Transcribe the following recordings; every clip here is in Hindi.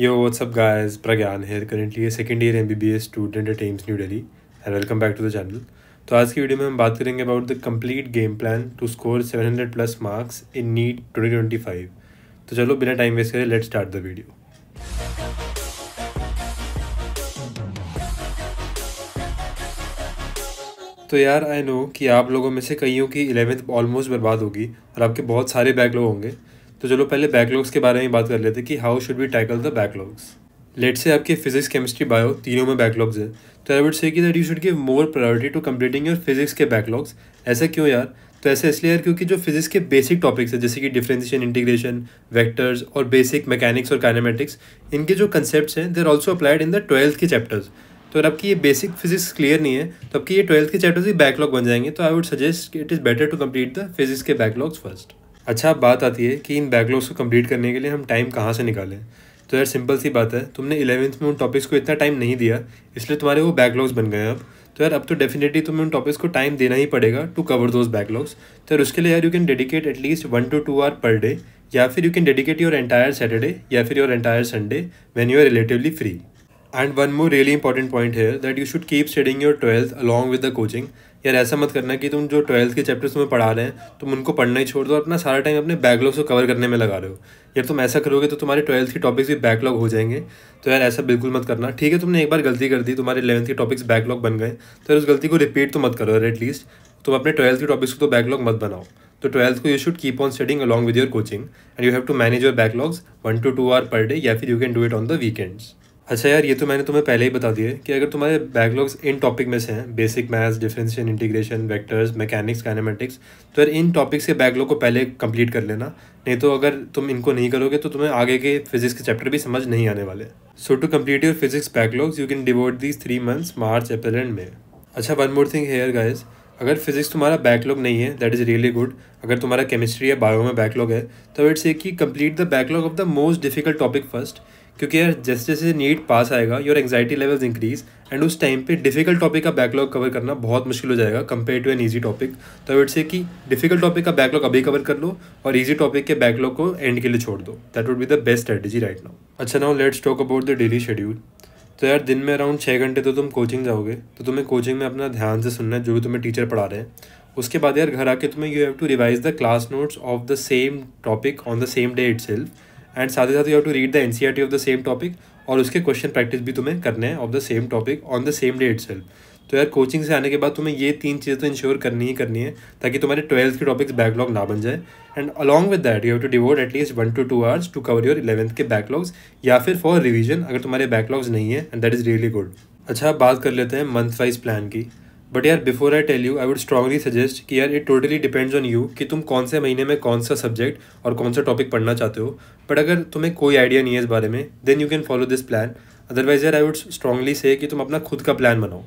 Yo, what's up guys? Pragyan here, year a B B MBBS student at AIIMS new Delhi and welcome back to the channel तो आज की वीडियो में हम बात करेंगे about the complete game plan to score 700 plus marks in NEET 2025. तो चलो बिना टाइम वेस्ट करे लेट्स स्टार्ट द वीडियो तो यार आई नो कि आप लोगों में से कईयों की इलेवेंथ ऑलमोस्ट बर्बाद होगी और आपके बहुत सारे बैक लोग होंगे तो चलो पहले बैकलॉग्स के बारे में बात कर लेते हैं कि how should be tackle the backlogs let's say आपके फिजिक्स केमिस्ट्री बायो तीनों में बैकलॉग्स है तो आई वुड से कि that you should give more priority to completing your physics के बैकलॉग्स ऐसा क्यों यार तो ऐसे इसलिए यार क्योंकि जो फिजिक्स के बेसिक टॉपिक्स है जैसे कि डिफ्रेंशिएशन इंटीग्रेशन वेक्टर्स और बेसिक मैकेनिक्स और काइनेमेटिक्स इनके जो कंसेप्ट हैं there also applied in the twelfth के चैप्टर्स तो अगर आपकी ये बेसिक फिजिक्स क्लियर नहीं है तो आपकी ये ट्वेल्थ के चैप्टर्स ही बैकलॉग बन जाएंगे तो I would suggest it is better to complete the physics के बैकलॉग्स फर्स्ट अच्छा अब बात आती है कि इन बैकलॉग्स को कंप्लीट करने के लिए हम टाइम कहाँ से निकालें तो यार सिंपल सी बात है तुमने इलेवंथ में उन टॉपिक्स को इतना टाइम नहीं दिया इसलिए तुम्हारे वो बैकलॉग्स बन गए अब तो यार अब तो डेफिनेटली तुम्हें उन टॉपिक्स को टाइम देना ही पड़ेगा टू कवर दोज बैकलॉग्स तो यार उसके लिए यार you can dedicate at least one two two hour per day या फिर you can dedicate your entire Saturday या फिर your entire Sunday when you are relatively free and one more really important point है that you should keep studying your twelfth along with the coaching यार ऐसा मत करना कि तुम जो ट्वेल्थ के चैप्टर्स तुम्हें पढ़ा रहे हैं तुम उनको पढ़ना ही छोड़ दो अपना सारा टाइम अपने बैकलॉग्स को कवर करने में लगा रहे हो यार तुम ऐसा करोगे तो तुम्हारे ट्वेल्थ के टॉपिक्स भी बैकलॉग हो जाएंगे तो यार ऐसा बिल्कुल मत करना ठीक है तुमने एक बार गलती कर दी तुम्हारे इलेवंथ के टॉपिक्स बैकलॉग बन गए तो यार उस गलती को रिपीट तो मत करो यार एटलीस्ट तुम अपने ट्वेल्थ के टॉपिक्स को तो बैकलॉग मत बनाओ तो ट्वेल्थ को you should keep on studying along with your coaching and you have to manage your backlogs one two two hour per day या फिर you can do it on the weekends अच्छा यार ये तो मैंने तुम्हें पहले ही बता दिया कि अगर तुम्हारे बैकलॉग्स इन टॉपिक में से हैं basic maths differential integration vectors mechanics kinematics तो यार इन टॉपिक्स के बैकलॉग को पहले कंप्लीट कर लेना नहीं तो अगर तुम इनको नहीं करोगे तो तुम्हें आगे के फिजिक्स के चैप्टर भी समझ नहीं आने वाले so to complete your physics backlogs you can devote these three months March April and May अच्छा one more thing here guys अगर फिज़िक्स तुम्हारा बैकलॉग नहीं है दैट इज़ रियली गुड अगर तुम्हारा केमिस्ट्री या बायो में बैकलॉग है तो इट्स ए कि complete the backlog of the most difficult topic first क्योंकि यार जैसे जैसे नीट पास आएगा your anxiety levels increase and उस टाइम पे डिफिकल्ट टॉपिक का बैकलॉग कवर करना बहुत मुश्किल हो जाएगा compare to an easy topic तो इट्स ए कि डिफिकल्ट टॉपिक का बैकलॉग अभी कवर कर लो और ईजी टॉपिक के बैकलॉग को एंड के लिए छोड़ दो that would be the best strategy right now अच्छा now let's talk about the daily schedule तो यार दिन में अराउंड छः घंटे तो तुम कोचिंग जाओगे तो तुम्हें कोचिंग में अपना ध्यान से सुनना है जो भी तुम्हें टीचर पढ़ा रहे हैं उसके बाद यार घर आके तुम्हें you have to revise the class notes of the same topic on the same day itself and साथ ही साथ you have to read the N C R T of the same topic और उसके क्वेश्चन प्रैक्टिस भी तुम्हें करने हैं of the same topic on the same day itself तो यार कोचिंग से आने के बाद तुम्हें ये तीन चीज़ें तो इंश्योर करनी ही करनी है ताकि तुम्हारे ट्वेल्थ के टॉपिक्स बैकलॉग ना बन जाए and along with that you have to devote at least one two two hours to cover your eleventh के बैकलॉग्स या फिर फॉर रिविजन अगर तुम्हारे बैकलॉग्स नहीं है and that is really good अच्छा बात कर लेते हैं मंथ वाइज प्लान की बट यार before I tell you I would strongly suggest कि यार it totally depends on you कि तुम कौन से महीने में कौन सा सब्जेक्ट और कौन सा टॉपिक पढ़ना चाहते हो बट अगर तुम्हें कोई आइडिया नहीं है इस बारे में then you can follow this plan otherwise यार आई वुड स्ट्रांगली से कि तुम अपना खुद का प्लान बनाओ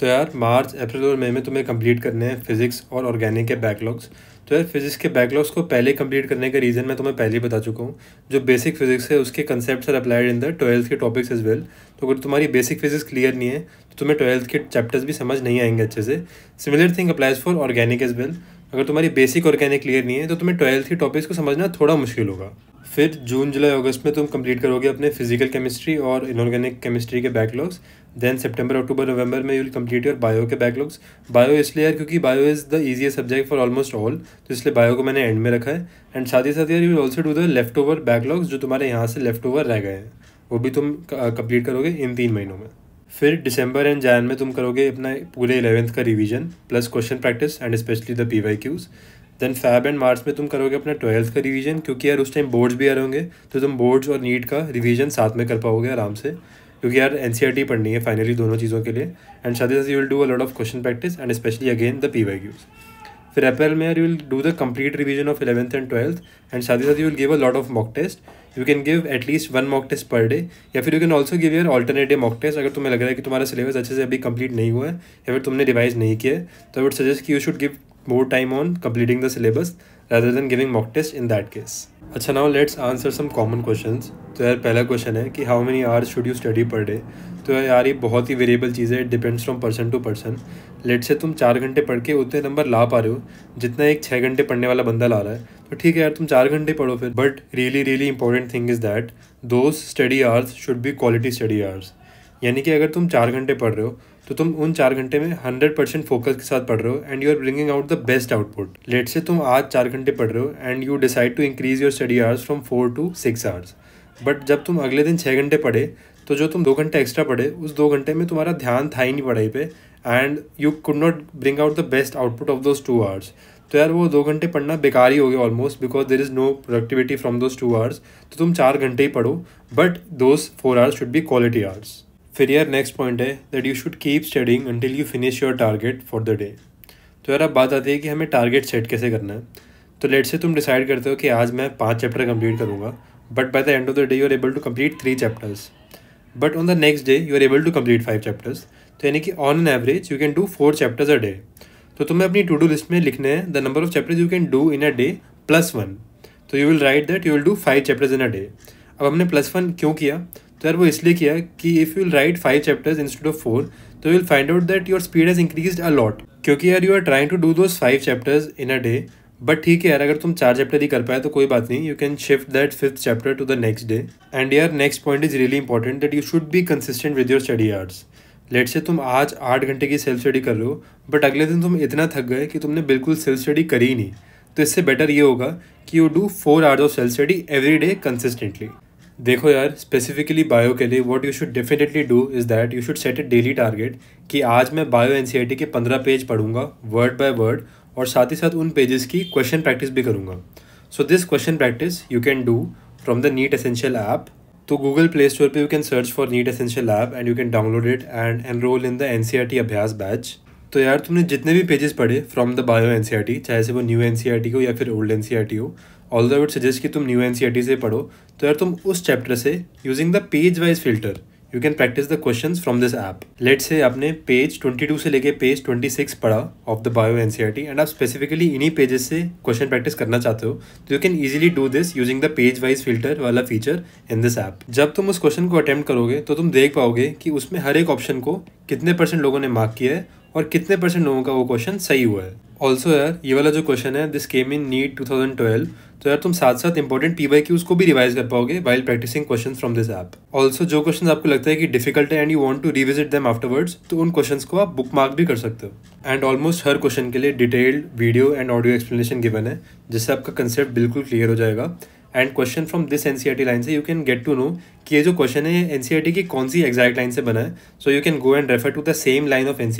तो यार मार्च अप्रैल और मई में तुम्हें कंप्लीट करने हैं फिजिक्स और ऑर्गेनिक के बैकलॉग्स तो यार फिजिक्स के बैकलॉग्स को पहले कंप्लीट करने का रीज़न मैं तुम्हें पहले ही बता चुका हूँ जो बेसिक फिजिक्स है उसके concept are applied in the twelfth के टॉपिक्स एज वेल तो अगर तुम्हारी बेसिक फिजिक्स क्लियर नहीं है तो तुम्हें ट्वेल्थ के चैप्टर्स भी समझ नहीं आएंगे अच्छे से similar thing applies for organic as well अगर तुम्हारी बेसिक ऑर्गेनिक क्लियर नहीं है तो तुम्हें ट्वेल्थ के टॉपिक्स को समझना थोड़ा मुश्किल होगा फिर जून जुलाई अगस्त में तुम कंप्लीट करोगे अपने फिजिकल केमिस्ट्री और इनऑर्गेनिक केमिस्ट्री के बैकलॉग्स देन सितंबर अक्टूबर नवंबर में you will complete your bio के बैकलॉग्स बायो इसलिए यार क्योंकि bio is the easiest subject for almost all तो इसलिए बायो को मैंने एंड में रखा है एंड साथ ही साथ यार you also do the left over backlogs जो तुम्हारे यहाँ से लेफ्ट ओवर रह गए हैं वो भी तुम कंप्लीट करोगे इन तीन महीनों में फिर दिसंबर एंड जैन में तुम करोगे अपना पूरे इलेवेंथ का revision plus question practice and specially the P Y Qs then Feb and March में तुम करोगे अपना ट्वेल्थ का रिवीजन क्योंकि यार उस टाइम बोर्ड्स भी आ रहे होंगे तो तुम बोर्ड्स और नीट का रिवीजन साथ में कर पाओगे आराम से क्योंकि यार एन e पढ़नी है फाइनली दोनों चीज़ों के लिए एंड शादी you will do a lot of question practice and specially again the P Y Qs फिर अप्रैल में यार you will do the complete revision of eleventh and twelfth and शादी साथ you will give a lot of mock test you can give at least one mock test per day या फिर you can also give your alternative mock test अगर तुम्हें लग रहा है कि तुम्हारा सिलेबस अच्छे से अभी कंप्लीट नहीं हुआ है या फिर तुमने रिवाइज नहीं किया है तो आई वुड सजेस्ट कि you should give more time on completing the syllabus rather than giving mock test in that case. अच्छा now let's answer some common question तो यार पहला क्वेश्चन है कि how many hours should you study per day तो यार ये बहुत ही वेरिएबल चीज़ है depends from person to person let's say तुम चार घंटे पढ़ के उतने नंबर ला पा रहे हो जितना एक छः घंटे पढ़ने वाला बंदा ला रहा है तो ठीक है यार तुम चार घंटे पढ़ो फिर but really really important thing is that those study hours should be quality study hours यानी कि अगर तुम चार घंटे पढ़ रहे हो तो तुम उन चार घंटे में हंड्रेड परसेंट फोकस के साथ पढ़ रहे हो and you are bringing out the best output let's say तुम आज चार घंटे पढ़ रहे हो and you decide to increase your study hours from four to six hours but जब तुम अगले दिन छः घंटे पढ़े तो जो तुम दो घंटे एक्स्ट्रा पढ़े उस दो घंटे में तुम्हारा ध्यान था ही नहीं पढ़ाई पे and you could not bring out the best output of those two hours तो यार वो दो घंटे पढ़ना बेकार ही हो गया almost because there is no productivity from those two hours तो तुम चार घंटे ही पढ़ो but those four hours should be quality hours फिर यार नेक्स्ट पॉइंट है that you should keep studying until you finish your target for the day तो यार अब बात आती है कि हमें टारगेट सेट कैसे करना है तो लेट से तुम डिसाइड करते हो कि आज मैं पाँच चैप्टर कंप्लीट करूँगा but by the end of the day you are able to complete three chapters but on the next day you are able to complete five chapters तो यानी कि on an average you can do four chapters a day तो तुम्हें अपनी टू डू लिस्ट में लिखने हैं the number of chapters you can do in a day plus one तो you will right that you will do five chapters in a day अब हमने प्लस वन क्यों किया तो यार वो इसलिए किया कि if you write five chapters instead of four तो you will find out that your speed has increase a lot क्योंकि यार you are trying to do those five chapters in a day but ठीक है यार अगर तुम चार चैप्टर ही कर पाए तो कोई बात नहीं you can shift that fifth chapter to the next day and यार next point is really important that you should be consistent with your study arts let's say तुम आज आठ घंटे की सेल्फ स्टडी कर रहे हो बट अगले दिन तुम इतना थक गए कि तुमने बिल्कुल सेल्फ स्टडी करी ही नहीं तो इससे बेटर ये होगा कि you do four hours of self study every day consistently देखो यार स्पेसिफिकली बायो के लिए what you should definitely do is that you should set a daily target कि आज मैं बायो एन e के पंद्रह पेज पढ़ूंगा वर्ड बाय वर्ड और साथ ही साथ उन पेजेस की क्वेश्चन प्रैक्टिस भी करूँगा so this question practice you can do from the NEET essential app तो गूगल प्ले स्टोर पर you can search for NEET essential app and you can download it and enroll in the N Abhyas batch तो यार तुमने जितने भी पेजेस पढ़े फ्रॉम द बायो एन चाहे से वो न्यू एन e हो या फिर ओल्ड एन e हो ऑल आई वुड सजेस्ट कि तुम न्यू एन e से पढ़ो तो यार तुम उस चैप्टर से using the page wise filter you can practice the question from this app let's say आपने पेज ट्वेंटी टू से लेकर पेज ट्वेंटी सिक्स पढ़ा of the bio N C R T and आप स्पेसिफिकली इन्हीं पेजेस से क्वेश्चन प्रैक्टिस करना चाहते हो तो you can easily do this using the page wise filter वाला फीचर इन दिस ऐप जब तुम उस क्वेश्चन को अटैम्प्ट करोगे तो तुम देख पाओगे कि उसमें हर एक ऑप्शन को कितने परसेंट लोगों ने मार्क किया है और कितने परसेंट लोगों का वो क्वेश्चन सही हुआ है ऑल्सो यार ये वाला जो क्वेश्चन है this came in NEET twelve तो यार तुम साथ साथ इंपॉर्टेंट पी वाई क्यूज को भी रिवाइज कर पाओगे while practicing question from this app also जो क्वेश्चन आपको लगता है कि डिफिकल्ट है and you want to revisit them afterwards तो उन क्वेश्चन को आप बुक मार्क भी कर सकते हो एंड ऑलमोस्ट हर क्वेश्चन के लिए detailed video and audio explanation given है जिससे आपका कंसेप्ट बिल्कुल क्लियर हो जाएगा and question from this N line से you can get to know कि ये जो क्वेश्चन है एन e की कौन सी एग्जैक्ट लाइन से बना है so you can go and refer to the same line of N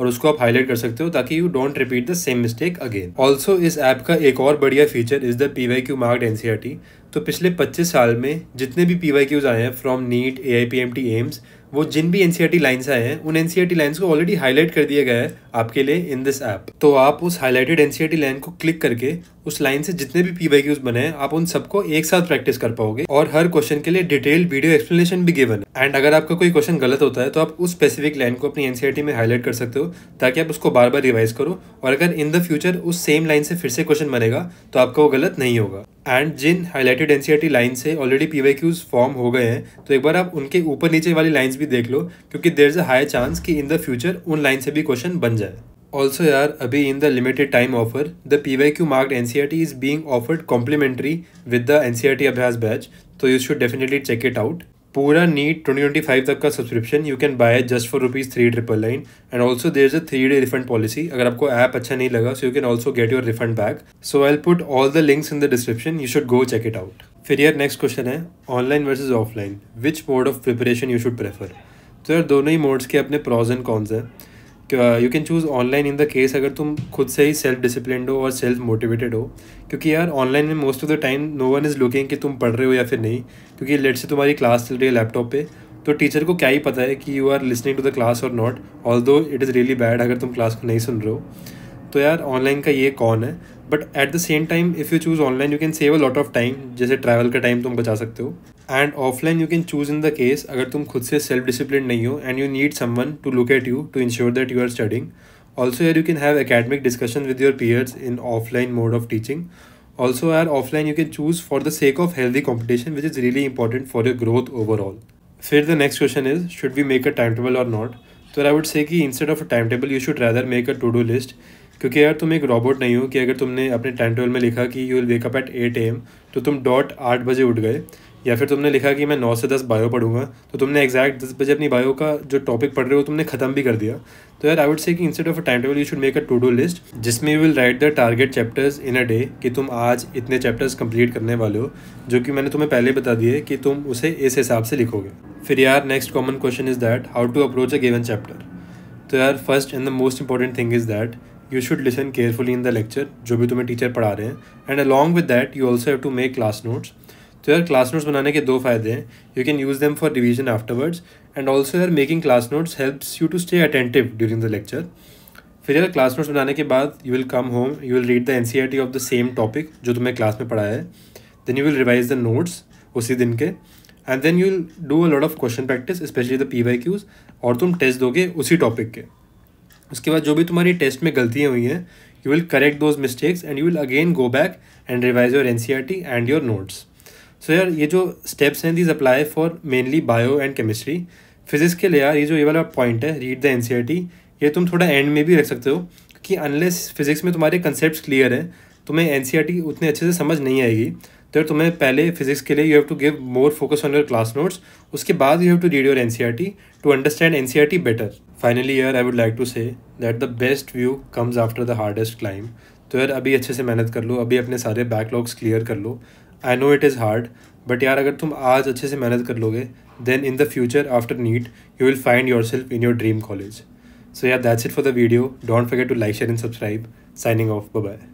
और उसको आप हाईलाइट कर सकते हो ताकि you don't repeat the same mistake again also इस ऐप का एक और बढ़िया feature is the P Y Q marked N तो पिछले पच्चीस साल में जितने भी पी वाई क्यूज आए हैं from NEET A I P M T AIIMS वो जिन भी एन लाइन्स e आए हैं उन टी लाइन्स e को ऑलरेडी हाईलाइट कर दिया गया है आपके लिए इन दिस ऐप तो आप उस हाईलाइटेड एन लाइन को क्लिक करके उस लाइन से जितने भी पी वाई बने हैं आप उन सबको एक साथ प्रैक्टिस कर पाओगे और हर क्वेश्चन के लिए डिटेल्ड वीडियो एक्सप्लेनेशन भी गिवन है एंड अगर आपका कोई क्वेश्चन गलत होता है तो आप उस स्पेसिफिक लाइन को अपनी टी e में हाईलाइट कर सकते हो ताकि आप उसको बार बार रिवाइज करो और अगर इन द फ्यूचर उस सेम लाइन से फिर से क्वेश्चन बनेगा तो आपका वो गलत नहीं होगा एंड जिन हाईलाइटेड एन लाइन से already P Y Qs form हो गए हैं तो एक बार आप उनके ऊपर नीचे वाली लाइन्स भी देख लो क्योंकि there is a high chance कि इन द फ्यूचर उन लाइन से भी क्वेश्चन बन जाए ऑल्सो यार अभी in the limited time offer the P Y Q marked N C R T is being offered complimentary with the N C R T Abhyas batch तो you should definitely check it out पूरा नीट ट्वेंटी ट्वेंटी फाइव तक का subscription you can buy just for rupees three triple nine and also there is a three day refund policy अगर आपको ऐप अच्छा नहीं लगा so you can also get your refund back so I put all the links in the description you should go check it out फिर यार नेक्स्ट क्वेश्चन है online versus offline which mode of preparation you should prefer तो यार दोनों ही मोड्स के अपने प्रॉज एंड कॉन्स हैं you can choose online in the case अगर तुम खुद से ही सेल्फ डिसिप्लिन हो और सेल्फ मोटिवेटेड हो क्योंकि यार ऑनलाइन में most of the time no one is looking कि तुम पढ़ रहे हो या फिर नहीं क्योंकि लेट से तुम्हारी क्लास चल रही है लैपटॉप पे तो टीचर को क्या ही पता है कि you are listening to the class और not although it is really bad अगर तुम क्लास को नहीं सुन रहे हो तो यार ऑनलाइन का ये कौन है but at the same time if you choose online you can save a lot of time जैसे ट्रैवल का टाइम तुम बचा सकते हो and offline you can choose in the case अगर तुम खुद से सेल्फ डिसिप्लिन नहीं हो and you need someone to look at you to ensure that you are studying also यर you can have academic discussion with your peers in offline mode of teaching also or offline you can choose for the sake of healthy competition which is really important for your growth overall फिर the next question is should we make a time table और नॉट तो आई वुड से कि instead of a time table you should rather make a to do list क्योंकि यार तुम एक रॉबोट नहीं हो कि अगर तुमने अपने टाइम टेबल में लिखा कि you will wake up at eight A M तो तुम डॉट आठ बजे उठ गए या फिर तुमने लिखा कि मैं नौ से दस बायो पढ़ूंगा तो तुमने एग्जैक्ट दस बजे अपनी बायो का जो टॉपिक पढ़ रहे हो तुमने खत्म भी कर दिया तो यार आई वुड से कि instead of a time table you should make a to do list जिसमें you will write the target chapters in a day कि तुम आज इतने चैप्टर्स कंप्लीट करने वाले हो जो कि मैंने तुम्हें पहले बता दिए कि तुम उसे इस हिसाब से लिखोगे फिर यार next common question is that how to approach a given chapter तो यार first and the most important thing is that you should listen carefully in the lecture जो भी तुम्हें टीचर पढ़ा रहे हैं and along with that you also have to make class notes तो यार क्लास नोट्स बनाने के दो फायदे हैं you can use them for revision afterwards and also यार making class notes helps you to stay attentive during the lecture फिर यार क्लास नोट्स बनाने के बाद you will come home you will read the N of the same topic जो तुम्हें क्लास में पढ़ाया है then you will revise the notes उसी दिन के and then you will do a lot of question practice specially the P Y Qs और तुम टेस्ट दोगे उसी टॉपिक के उसके बाद जो भी तुम्हारी टेस्ट में गलतियाँ हुई हैं you will correct those mistakes and you will again go back and revise your N C R T and your notes so so यार ये जो स्टेप्स हैं these apply for mainly bio and chemistry physics के लिए यार ये जो ये वाला पॉइंट है रीड द एन ये तुम थोड़ा एंड में भी रख सकते हो क्योंकि अनलेस फिजिक्स में तुम्हारे कंसेप्ट क्लियर हैं तुम्हें एन e उतने अच्छे से समझ नहीं आएगी तो यार तुम्हें पहले फिजिक्स के लिए you have to give more focus on your class notes उसके बाद you have to read your N to understand N better finally यार I would like to say that the best view comes after the hardest climb तो यार अभी अच्छे से मेहनत कर लो अभी अपने सारे बैकलॉग्स क्लियर कर लो I know it is hard but यार अगर तुम आज अच्छे से मेहनत कर लोगे then in the future after NEET you will find yourself in your dream college so यार that's it for the video don't forget to like share and subscribe signing off bye